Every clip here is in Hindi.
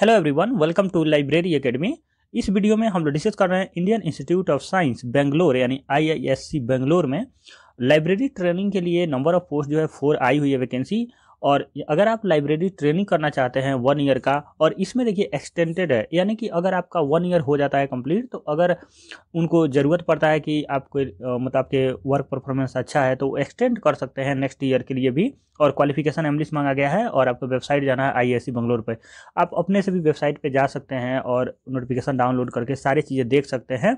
hello everyone welcome to library academy इस वीडियो में हम लोग डिस्कस कर रहे हैं Indian Institute of Science Bangalore यानी आईआईएससी बेंगलोर में लाइब्रेरी ट्रेनिंग के लिए नंबर ऑफ पोस्ट जो है फोर आई हुई है वैकेंसी और अगर आप लाइब्रेरी ट्रेनिंग करना चाहते हैं वन ईयर का और इसमें देखिए एक्सटेंडेड है यानी कि अगर आपका वन ईयर हो जाता है कंप्लीट तो अगर उनको ज़रूरत पड़ता है कि आपको मतलब आपके वर्क परफॉर्मेंस अच्छा है तो एक्सटेंड कर सकते हैं नेक्स्ट ईयर के लिए भी और क्वालिफिकेशन एमलिस मांगा गया है और आपको वेबसाइट जाना है आई बंगलोर पर आप अपने से भी वेबसाइट पर जा सकते हैं और नोटिफिकेशन डाउनलोड करके सारी चीज़ें देख सकते हैं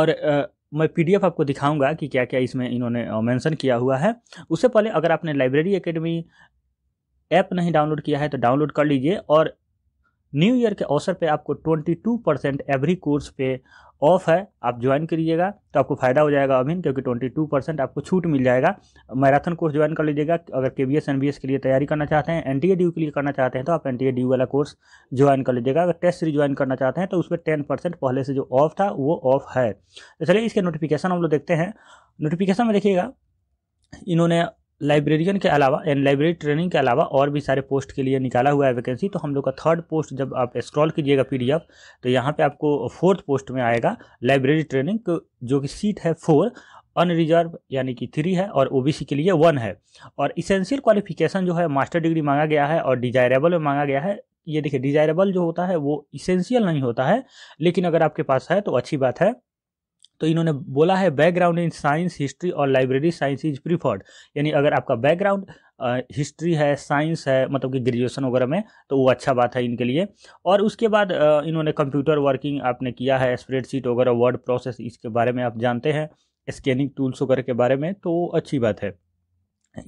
और मैं पीडीएफ आपको दिखाऊंगा कि क्या क्या इसमें इन्होंने मेंशन किया हुआ है उससे पहले अगर आपने लाइब्रेरी एकेडमी ऐप नहीं डाउनलोड किया है तो डाउनलोड कर लीजिए और न्यू ईयर के अवसर पे आपको 22 परसेंट एवरी कोर्स पे ऑफ है आप ज्वाइन करिएगा तो आपको फ़ायदा हो जाएगा अभिन क्योंकि 22 परसेंट आपको छूट मिल जाएगा मैराथन कोर्स ज्वाइन कर लीजिएगा अगर के B S N B S के लिए तैयारी करना चाहते हैं एन टी ए के लिए करना चाहते हैं तो आप एन टी ए वाला कोर्स ज्वाइन कर लीजिएगा अगर टेस्ट सीरीज ज्वाइन करना चाहते हैं तो उस पर टेन परसेंट पहले से जो ऑफ था वो ऑफ है तो चलिए इसके नोटिफिकेशन हम लोग देखते हैं नोटिफिकेशन में देखिएगा इन्होंने लाइब्रेरियन के अलावा एंड लाइब्रेरी ट्रेनिंग के अलावा और भी सारे पोस्ट के लिए निकाला हुआ है वैकेंसी तो हम लोग का थर्ड पोस्ट जब आप स्क्रॉल कीजिएगा पीडीएफ तो यहाँ पे आपको फोर्थ पोस्ट में आएगा लाइब्रेरी ट्रेनिंग जो कि सीट है फोर अनरिजर्व यानी कि थ्री है और ओबीसी के लिए वन है और इसेंशियल क्वालिफिकेशन जो है मास्टर डिग्री मांगा गया है और डिजायरेबल में मांगा गया है ये देखिए डिजायरेबल जो होता है वो इसेंशियल नहीं होता है लेकिन अगर आपके पास है तो अच्छी बात है तो इन्होंने बोला है बैकग्राउंड इन साइंस हिस्ट्री और लाइब्रेरी साइंस इज प्रीफर्ड यानी अगर आपका बैकग्राउंड हिस्ट्री है साइंस है मतलब कि ग्रेजुएशन वगैरह में तो वो अच्छा बात है इनके लिए और उसके बाद इन्होंने कंप्यूटर वर्किंग आपने किया है स्प्रेडशीट वगैरह वर्ड प्रोसेस इसके बारे में आप जानते हैं स्कैनिंग टूल्स वगैरह के बारे में तो अच्छी बात है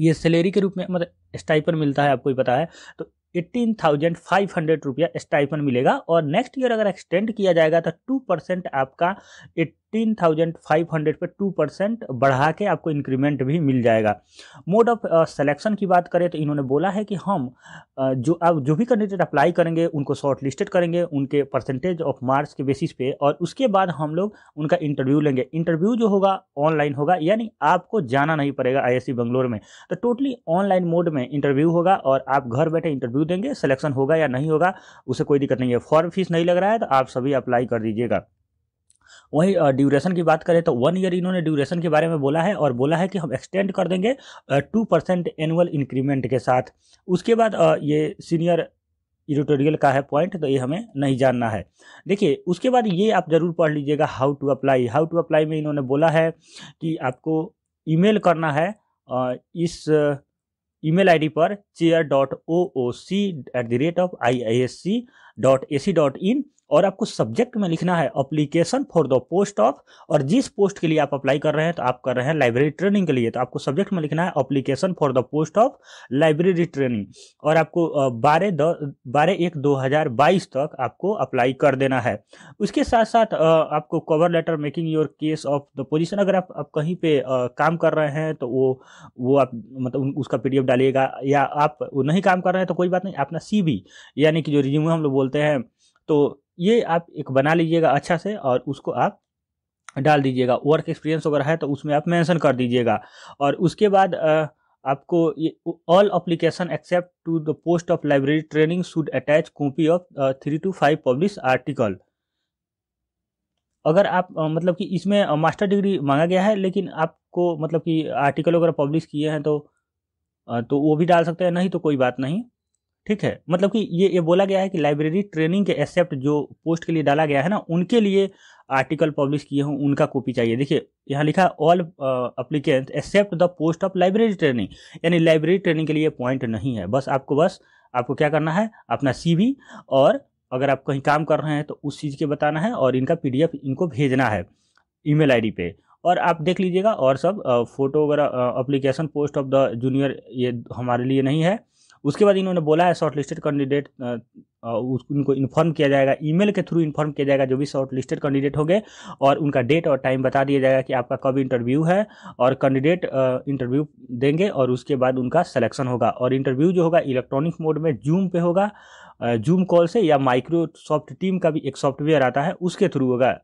ये सैलरी के रूप में मतलब स्टाइपन मिलता है आपको ही पता है तो एट्टीन थाउजेंड फाइव हंड्रेड रुपया स्टाइपन मिलेगा और नेक्स्ट ईयर अगर एक्सटेंड किया जाएगा तो टू परसेंट आपका at fifteen thousand five hundred पर टू परसेंट बढ़ा के आपको इंक्रीमेंट भी मिल जाएगा मोड ऑफ सेलेक्शन की बात करें तो इन्होंने बोला है कि हम uh, जो आप जो भी कैंडिडेट अप्लाई करेंगे उनको शॉर्ट लिस्टेड करेंगे उनके परसेंटेज ऑफ मार्क्स के बेसिस पे और उसके बाद हम लोग उनका इंटरव्यू लेंगे इंटरव्यू जो होगा ऑनलाइन होगा यानी आपको जाना नहीं पड़ेगा आई बंगलोर में तो टोटली ऑनलाइन मोड में इंटरव्यू होगा और आप घर बैठे इंटरव्यू देंगे सिलेक्शन होगा या नहीं होगा उसे कोई दिक्कत नहीं है फॉर्म फीस नहीं लग रहा है तो आप सभी अप्लाई कर दीजिएगा वहीं ड्यूरेशन की बात करें तो वन ईयर इन्होंने ड्यूरेशन के बारे में बोला है और बोला है कि हम एक्सटेंड कर देंगे टू परसेंट एनुअल इंक्रीमेंट के साथ उसके बाद ये सीनियर एडिटोरियल का है पॉइंट तो ये हमें नहीं जानना है देखिए उसके बाद ये आप ज़रूर पढ़ लीजिएगा how to apply how to apply में इन्होंने बोला है कि आपको ईमेल करना है इस ईमेल आईडी पर chair dot O O C at the rate of I I S C dot A C dot in और आपको सब्जेक्ट में लिखना है application for the post of और जिस पोस्ट के लिए आप अप्लाई कर रहे हैं तो आप कर रहे हैं लाइब्रेरी ट्रेनिंग के लिए तो आपको सब्जेक्ट में लिखना है application for the post of library training और आपको बारह द बारह एक दो हज़ार बाईस तक आपको अप्लाई कर देना है उसके साथ साथ आपको cover letter making your case of the position अगर आप, आप कहीं पर काम कर रहे हैं तो वो वो आप मतलब उसका पी डालिएगा या आप नहीं काम कर रहे हैं तो कोई बात नहीं अपना सी यानी कि जो रिज्यूम हम लोग बोल बोलते हैं तो ये आप एक बना लीजिएगा अच्छा से और उसको आप डाल दीजिएगा वर्क एक्सपीरियंस वगैरह है तो उसमें आप मेंशन कर दीजिएगा और उसके बाद आपको ये all application except to the post of library training should attach copy of three to five publish article अगर आप आ, मतलब कि इसमें मास्टर डिग्री मांगा गया है लेकिन आपको मतलब कि आर्टिकल वगैरह पब्लिश किए हैं तो आ, तो वो भी डाल सकते हैं नहीं तो कोई बात नहीं ठीक है मतलब कि ये ये बोला गया है कि लाइब्रेरी ट्रेनिंग के एक्सेप्ट जो पोस्ट के लिए डाला गया है ना उनके लिए आर्टिकल पब्लिश किए हों उनका कॉपी चाहिए देखिए यहाँ लिखा all applicant except the post of library training यानी लाइब्रेरी ट्रेनिंग के लिए पॉइंट नहीं है बस आपको बस आपको क्या करना है अपना सी और अगर आप कहीं काम कर रहे हैं तो उस चीज़ के बताना है और इनका पी इनको भेजना है ई मेल पे और आप देख लीजिएगा और सब फोटो uh, वगैरह application post of the junior ये हमारे लिए नहीं है उसके बाद इन्होंने बोला है शॉर्ट लिस्टेड कैंडिडेट उनको इन्फॉर्म किया जाएगा ईमेल के थ्रू इन्फॉर्म किया जाएगा जो भी शॉर्ट लिस्टेड कैंडिडेट होंगे और उनका डेट और टाइम बता दिया जाएगा कि आपका कब इंटरव्यू है और कैंडिडेट इंटरव्यू देंगे और उसके बाद उनका सलेक्शन होगा और इंटरव्यू जो होगा इलेक्ट्रॉनिक मोड में जूम पे होगा जूम कॉल से या माइक्रोसॉफ्ट टीम का भी एक सॉफ्टवेयर आता है उसके थ्रू होगा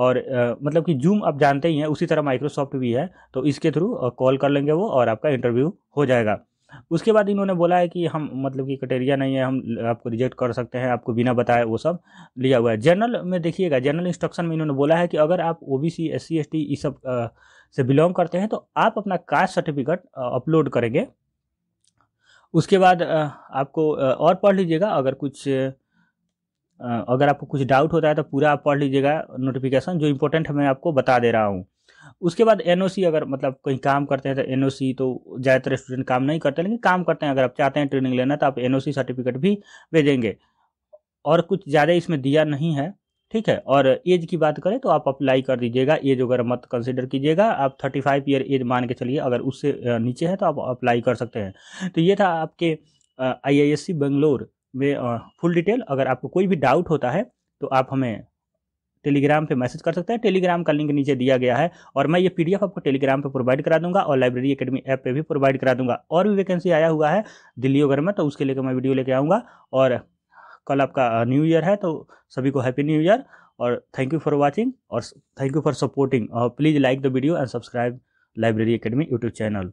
और आ, मतलब कि जूम आप जानते ही हैं उसी तरह माइक्रोसॉफ्ट भी है तो इसके थ्रू कॉल कर लेंगे वो और आपका इंटरव्यू हो जाएगा उसके बाद इन्होंने बोला है कि हम मतलब कि कटेरिया नहीं है हम आपको रिजेक्ट कर सकते हैं आपको बिना बताए वो सब लिया हुआ है जनरल में देखिएगा जनरल इंस्ट्रक्शन में इन्होंने बोला है कि अगर आप O B C S C S T इस सब आ, से बिलोंग करते हैं तो आप अपना कास्ट सर्टिफिकेट अपलोड करेंगे उसके बाद आ, आपको और पढ़ लीजिएगा अगर कुछ अगर आपको कुछ डाउट होता है तो पूरा आप पढ़ लीजिएगा नोटिफिकेशन जो इम्पोर्टेंट है मैं आपको बता दे रहा हूँ उसके बाद एनओसी अगर मतलब कहीं काम करते हैं तो एनओसी तो ज़्यादातर स्टूडेंट काम नहीं करते लेकिन काम करते हैं अगर आप चाहते हैं ट्रेनिंग लेना तो आप एनओसी सर्टिफिकेट भी भेजेंगे और कुछ ज़्यादा इसमें दिया नहीं है ठीक है और एज की बात करें तो आप अप्लाई कर दीजिएगा एज वगैरह मत कंसिडर कीजिएगा आप थर्टी फाइव ईयर एज मान के चलिए अगर उससे नीचे है तो आप अप्लाई कर सकते हैं तो ये था आपके आई आई एस सी बेंगलोर में फुल डिटेल अगर आपको कोई भी डाउट होता है तो आप हमें टेलीग्राम पे मैसेज कर सकते हैं टेलीग्राम का लिंक नीचे दिया गया है और मैं ये पीडीएफ आपको टेलीग्राम पे प्रोवाइड करा दूंगा और लाइब्रेरी अकेडमी ऐप पे भी प्रोवाइड करा दूंगा और भी वैकेंसी आया हुआ है दिल्ली वगैरह में तो उसके लिए तो मैं वीडियो लेके आऊँगा और कल आपका न्यू ईयर है तो सभी को हैप्पी न्यू ईयर और थैंक यू फॉर वॉचिंग और thank you for supporting please like the video and subscribe library academy YouTube channel